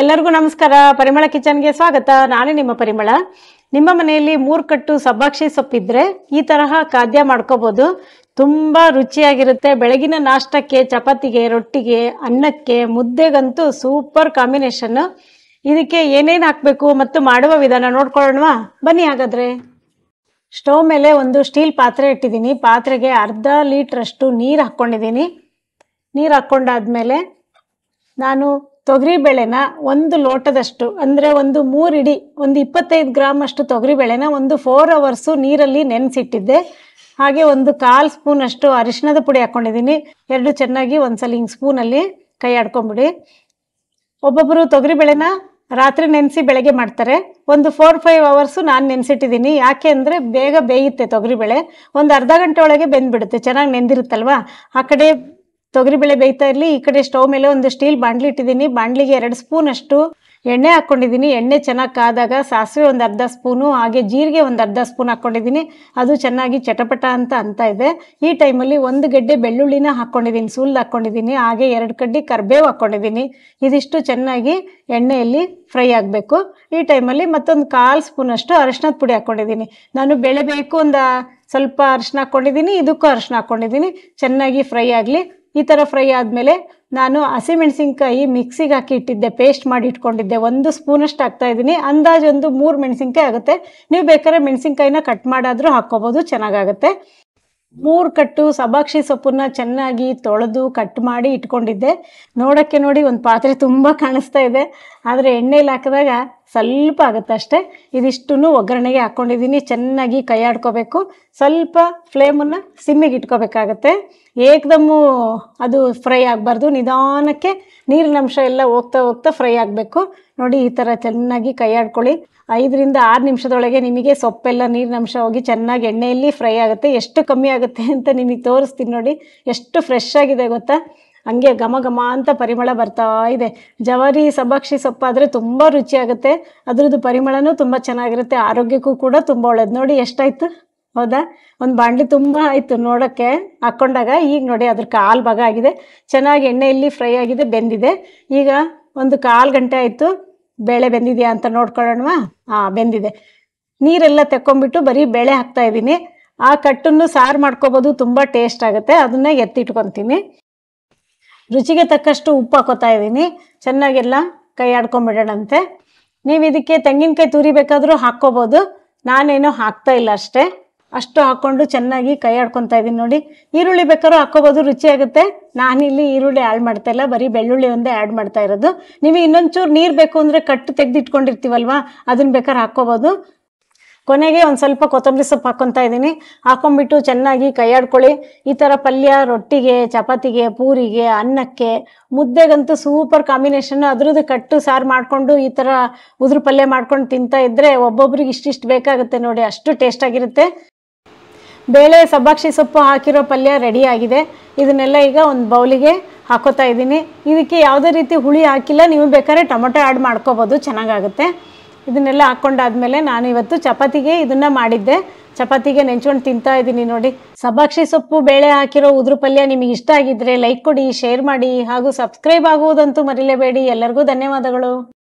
ಎಲ್ಲರಿಗೂ ನಮಸ್ಕಾರ ಪರಿಮಳ ಕಿಚನ್ಗೆ ಸ್ವಾಗತ ನಾನೇ ನಿಮ್ಮ ಪರಿಮಳ ನಿಮ್ಮ ಮನೆಯಲ್ಲಿ ಮೂರು ಕಟ್ಟು ಸಬ್ಬಾಕ್ಷಿ ಸೊಪ್ಪಿದ್ರೆ ಈ ತರಹ ಖಾದ್ಯ ಮಾಡ್ಕೋಬಹುದು ತುಂಬಾ ರುಚಿಯಾಗಿರುತ್ತೆ ಬೆಳಗಿನ ನಾಷ್ಟಕ್ಕೆ ಚಪಾತಿಗೆ ರೊಟ್ಟಿಗೆ ಅನ್ನಕ್ಕೆ ಮುದ್ದೆಗಂತೂ ಸೂಪರ್ ಕಾಂಬಿನೇಷನ್ ಇದಕ್ಕೆ ಏನೇನು ಹಾಕಬೇಕು ಮತ್ತು ಮಾಡುವ ವಿಧಾನ ನೋಡ್ಕೊಳ್ಳೋಣವಾ ಬನ್ನಿ ಹಾಗಾದ್ರೆ ಸ್ಟವ್ ಮೇಲೆ ಒಂದು ಸ್ಟೀಲ್ ಪಾತ್ರೆ ಇಟ್ಟಿದ್ದೀನಿ ಪಾತ್ರೆಗೆ ಅರ್ಧ ಲೀಟ್ರಷ್ಟು ನೀರು ಹಾಕ್ಕೊಂಡಿದ್ದೀನಿ ನೀರು ಹಾಕ್ಕೊಂಡಾದ್ಮೇಲೆ ನಾನು ತೊಗರಿ ಬೇಳೆನ ಒಂದು ಲೋಟದಷ್ಟು ಅಂದರೆ ಒಂದು ಇಡಿ ಒಂದು ಇಪ್ಪತ್ತೈದು ಗ್ರಾಮ್ ಅಷ್ಟು ತೊಗರಿ ಬೇಳೆನ ಒಂದು ಫೋರ್ ಅವರ್ಸು ನೀರಲ್ಲಿ ನೆನೆಸಿಟ್ಟಿದ್ದೆ ಹಾಗೆ ಒಂದು ಕಾಲು ಸ್ಪೂನ್ ಅಷ್ಟು ಅರಿಶಿಣದ ಪುಡಿ ಹಾಕ್ಕೊಂಡಿದ್ದೀನಿ ಎರಡು ಚೆನ್ನಾಗಿ ಸಲ ಹಿಂಗೆ ಸ್ಪೂನಲ್ಲಿ ಕೈ ಆಡ್ಕೊಂಬಿಡಿ ಒಬ್ಬೊಬ್ಬರು ತೊಗರಿ ಬೇಳೆನ ರಾತ್ರಿ ನೆನೆಸಿ ಬೆಳಗ್ಗೆ ಮಾಡ್ತಾರೆ ಒಂದು ಫೋರ್ ಫೈವ್ ಅವರ್ಸು ನಾನು ನೆನೆಸಿಟ್ಟಿದ್ದೀನಿ ಯಾಕೆ ಅಂದರೆ ಬೇಗ ಬೇಯುತ್ತೆ ತೊಗರಿಬೇಳೆ ಒಂದು ಅರ್ಧ ಗಂಟೆ ಒಳಗೆ ಬೆಂದ್ಬಿಡುತ್ತೆ ಚೆನ್ನಾಗಿ ನೆಂದಿರುತ್ತಲ್ವ ಆ ಕಡೆ ತೊಗರಿಬೇಳೆ ಬೇಯ್ತಾ ಇರಲಿ ಈ ಕಡೆ ಸ್ಟವ್ ಮೇಲೆ ಒಂದು ಸ್ಟೀಲ್ ಬಾಂಡ್ಲಿ ಇಟ್ಟಿದ್ದೀನಿ ಬಾಂಡ್ಲಿಗೆ ಎರಡು ಸ್ಪೂನ್ ಅಷ್ಟು ಎಣ್ಣೆ ಹಾಕ್ಕೊಂಡಿದ್ದೀನಿ ಎಣ್ಣೆ ಚೆನ್ನಾಗಿ ಕಾದಾಗ ಸಾಸಿವೆ ಒಂದು ಅರ್ಧ ಸ್ಪೂನು ಹಾಗೆ ಜೀರಿಗೆ ಒಂದು ಅರ್ಧ ಸ್ಪೂನ್ ಹಾಕ್ಕೊಂಡಿದ್ದೀನಿ ಅದು ಚೆನ್ನಾಗಿ ಚಟಪಟ ಅಂತ ಅಂತ ಇದೆ ಈ ಟೈಮಲ್ಲಿ ಒಂದು ಗಡ್ಡೆ ಬೆಳ್ಳುಳ್ಳಿನ ಹಾಕ್ಕೊಂಡಿದ್ದೀನಿ ಸುಳ್ಳು ಹಾಕ್ಕೊಂಡಿದ್ದೀನಿ ಹಾಗೆ ಎರಡು ಕಡ್ಡಿ ಕರ್ಬೇವು ಹಾಕ್ಕೊಂಡಿದ್ದೀನಿ ಇದಿಷ್ಟು ಚೆನ್ನಾಗಿ ಎಣ್ಣೆಯಲ್ಲಿ ಫ್ರೈ ಆಗಬೇಕು ಈ ಟೈಮಲ್ಲಿ ಮತ್ತೊಂದು ಕಾಲು ಸ್ಪೂನಷ್ಟು ಅರಶಿನದ ಪುಡಿ ಹಾಕ್ಕೊಂಡಿದ್ದೀನಿ ನಾನು ಬೆಳೆ ಬೇಕು ಒಂದು ಸ್ವಲ್ಪ ಅರಶಿನ ಹಾಕ್ಕೊಂಡಿದ್ದೀನಿ ಇದಕ್ಕೂ ಅರಶಿನ ಹಾಕ್ಕೊಂಡಿದ್ದೀನಿ ಚೆನ್ನಾಗಿ ಫ್ರೈ ಆಗಲಿ ಈ ಥರ ಫ್ರೈ ಆದಮೇಲೆ ನಾನು ಹಸಿಮೆಣಸಿನ್ಕಾಯಿ ಮಿಕ್ಸಿಗೆ ಹಾಕಿ ಇಟ್ಟಿದ್ದೆ ಪೇಸ್ಟ್ ಮಾಡಿ ಇಟ್ಕೊಂಡಿದ್ದೆ ಒಂದು ಸ್ಪೂನಷ್ಟು ಹಾಕ್ತಾ ಇದ್ದೀನಿ ಅಂದಾಜು ಒಂದು ಮೂರು ಮೆಣಸಿನ್ಕಾಯಿ ಆಗುತ್ತೆ ನೀವು ಬೇಕಾದ್ರೆ ಮೆಣಸಿನ್ಕಾಯಿನ ಕಟ್ ಮಾಡಾದರೂ ಹಾಕ್ಕೋಬೋದು ಚೆನ್ನಾಗಾಗುತ್ತೆ ಮೂರು ಕಟ್ಟು ಸಬಾಕ್ಷಿ ಸೊಪ್ಪನ್ನ ಚೆನ್ನಾಗಿ ತೊಳೆದು ಕಟ್ ಮಾಡಿ ಇಟ್ಕೊಂಡಿದ್ದೆ ನೋಡೋಕ್ಕೆ ನೋಡಿ ಒಂದು ಪಾತ್ರೆ ತುಂಬ ಕಾಣಿಸ್ತಾ ಇದೆ ಆದರೆ ಎಣ್ಣೆಯಲ್ಲಿ ಹಾಕಿದಾಗ ಸ್ವಲ್ಪ ಆಗುತ್ತೆ ಅಷ್ಟೇ ಇದಿಷ್ಟು ಒಗ್ಗರಣೆಗೆ ಹಾಕ್ಕೊಂಡಿದ್ದೀನಿ ಚೆನ್ನಾಗಿ ಕೈ ಸ್ವಲ್ಪ ಫ್ಲೇಮನ್ನು ಸಿಮ್ಮಿಗೆ ಇಟ್ಕೋಬೇಕಾಗತ್ತೆ ಏಕದಮ್ಮು ಅದು ಫ್ರೈ ಆಗಬಾರ್ದು ನಿಧಾನಕ್ಕೆ ನೀರಿನಂಶ ಎಲ್ಲ ಹೋಗ್ತಾ ಹೋಗ್ತಾ ಫ್ರೈ ಆಗಬೇಕು ನೋಡಿ ಈ ಥರ ಚೆನ್ನಾಗಿ ಕೈ ಐದರಿಂದ ಆರು ನಿಮಿಷದೊಳಗೆ ನಿಮಗೆ ಸೊಪ್ಪೆಲ್ಲ ನೀರಿನಂಶ ಹೋಗಿ ಚೆನ್ನಾಗಿ ಎಣ್ಣೆಯಲ್ಲಿ ಫ್ರೈ ಆಗುತ್ತೆ ಎಷ್ಟು ಕಮ್ಮಿ ಆಗುತ್ತೆ ಅಂತ ನಿಮಗೆ ತೋರಿಸ್ತೀನಿ ನೋಡಿ ಎಷ್ಟು ಫ್ರೆಶ್ ಆಗಿದೆ ಗೊತ್ತಾ ಹಂಗೆ ಘಮ ಘಮ ಅಂತ ಪರಿಮಳ ಬರ್ತಾ ಇದೆ ಜವಾರಿ ಸಬಕ್ಷಿ ಸೊಪ್ಪಾದರೆ ತುಂಬ ರುಚಿಯಾಗುತ್ತೆ ಅದ್ರದ್ದು ಪರಿಮಳನೂ ತುಂಬ ಚೆನ್ನಾಗಿರುತ್ತೆ ಆರೋಗ್ಯಕ್ಕೂ ಕೂಡ ತುಂಬ ಒಳ್ಳೇದು ನೋಡಿ ಎಷ್ಟಾಯ್ತು ಹೌದಾ ಒಂದು ಬಾಂಡ್ಲಿ ತುಂಬ ಆಯಿತು ನೋಡೋಕ್ಕೆ ಹಾಕ್ಕೊಂಡಾಗ ಈಗ ನೋಡಿ ಅದ್ರ ಕಾಲು ಭಾಗ ಆಗಿದೆ ಚೆನ್ನಾಗಿ ಎಣ್ಣೆಯಲ್ಲಿ ಫ್ರೈ ಆಗಿದೆ ಬೆಂದಿದೆ ಈಗ ಒಂದು ಕಾಲು ಗಂಟೆ ಆಯಿತು ಬೇಳೆ ಬೆಂದಿದೆಯಾ ಅಂತ ನೋಡ್ಕೊಳ್ಳೋಣ ಹಾಂ ಬೆಂದಿದೆ ನೀರೆಲ್ಲ ತಕ್ಕೊಂಬಿಟ್ಟು ಬರೀ ಬೇಳೆ ಹಾಕ್ತಾ ಇದ್ದೀನಿ ಆ ಕಟ್ಟನ್ನು ಸಾರು ಮಾಡ್ಕೋಬೋದು ತುಂಬ ಟೇಸ್ಟ್ ಆಗುತ್ತೆ ಅದನ್ನ ಎತ್ತಿಟ್ಕೊತೀನಿ ರುಚಿಗೆ ತಕ್ಕಷ್ಟು ಉಪ್ಪು ಹಾಕೋತಾ ಇದ್ದೀನಿ ಚೆನ್ನಾಗೆಲ್ಲ ಕೈ ಆಡ್ಕೊಂಬಿಡೋಣಂತೆ ನೀವು ಇದಕ್ಕೆ ತೆಂಗಿನಕಾಯಿ ತುರಿಬೇಕಾದರೂ ಹಾಕ್ಕೋಬೋದು ನಾನೇನೋ ಹಾಕ್ತಾ ಇಲ್ಲ ಅಷ್ಟೇ ಅಷ್ಟು ಹಾಕ್ಕೊಂಡು ಚೆನ್ನಾಗಿ ಕೈ ಆಡ್ಕೊತಾ ಇದ್ದೀನಿ ನೋಡಿ ಈರುಳ್ಳಿ ಬೇಕಾದ್ರೂ ಹಾಕ್ಕೋಬೋದು ರುಚಿಯಾಗುತ್ತೆ ನಾನಿಲ್ಲಿ ಈರುಳ್ಳಿ ಆ್ಯಡ್ ಮಾಡ್ತಾ ಇಲ್ಲ ಬರೀ ಬೆಳ್ಳುಳ್ಳಿ ಒಂದೇ ಆ್ಯಡ್ ಮಾಡ್ತಾ ಇರೋದು ನೀವು ಇನ್ನೊಂಚೂರು ನೀರು ಬೇಕು ಅಂದರೆ ಕಟ್ಟು ತೆಗೆದಿಟ್ಕೊಂಡಿರ್ತೀವಲ್ವಾ ಅದನ್ನ ಬೇಕಾದ್ರೆ ಹಾಕ್ಕೋಬೋದು ಕೊನೆಗೆ ಒಂದು ಸ್ವಲ್ಪ ಕೊತ್ತಂಬರಿ ಸೊಪ್ಪು ಹಾಕೊತಾ ಇದ್ದೀನಿ ಹಾಕೊಂಡ್ಬಿಟ್ಟು ಚೆನ್ನಾಗಿ ಕೈಯಾಡ್ಕೊಳ್ಳಿ ಈ ಥರ ಪಲ್ಯ ರೊಟ್ಟಿಗೆ ಚಪಾತಿಗೆ ಪೂರಿಗೆ ಅನ್ನಕ್ಕೆ ಮುದ್ದೆಗಂತೂ ಸೂಪರ್ ಕಾಂಬಿನೇಷನ್ ಅದ್ರದ್ದು ಕಟ್ಟು ಸಾರು ಮಾಡಿಕೊಂಡು ಈ ಥರ ಉದುರು ಪಲ್ಯ ಮಾಡ್ಕೊಂಡು ತಿಂತಾ ಇದ್ದರೆ ಒಬ್ಬೊಬ್ರಿಗೆ ಇಷ್ಟಿಷ್ಟು ಬೇಕಾಗುತ್ತೆ ನೋಡಿ ಅಷ್ಟು ಟೇಸ್ಟಾಗಿರುತ್ತೆ ಬೇಳೆ ಸಬ್ಬಾಕ್ಷಿ ಸೊಪ್ಪು ಹಾಕಿರೋ ಪಲ್ಯ ರೆಡಿ ಆಗಿದೆ ಇದನ್ನೆಲ್ಲ ಈಗ ಒಂದು ಬೌಲಿಗೆ ಹಾಕೋತಾ ಇದ್ದೀನಿ ಇದಕ್ಕೆ ಯಾವುದೇ ರೀತಿ ಹುಳಿ ಹಾಕಿಲ್ಲ ನೀವು ಬೇಕಾದ್ರೆ ಟೊಮೊಟೊ ಆ್ಯಡ್ ಮಾಡ್ಕೋಬೋದು ಚೆನ್ನಾಗಾಗುತ್ತೆ ಇದನ್ನೆಲ್ಲ ಹಾಕ್ಕೊಂಡಾದ್ಮೇಲೆ ನಾನು ಇವತ್ತು ಚಪಾತಿಗೆ ಇದನ್ನು ಮಾಡಿದ್ದೆ ಚಪಾತಿಗೆ ನೆಂಚ್ಕೊಂಡು ತಿಂತಾ ಇದ್ದೀನಿ ನೋಡಿ ಸಬಾಕ್ಷಿ ಸೊಪ್ಪು ಬೇಳೆ ಹಾಕಿರೋ ಉದ್ರು ಪಲ್ಯ ನಿಮಗೆ ಇಷ್ಟ ಆಗಿದ್ರೆ ಲೈಕ್ ಕೊಡಿ ಶೇರ್ ಮಾಡಿ ಹಾಗೂ ಸಬ್ಸ್ಕ್ರೈಬ್ ಆಗುವುದಂತೂ ಮರಿಲೇಬೇಡಿ ಎಲ್ಲರಿಗೂ ಧನ್ಯವಾದಗಳು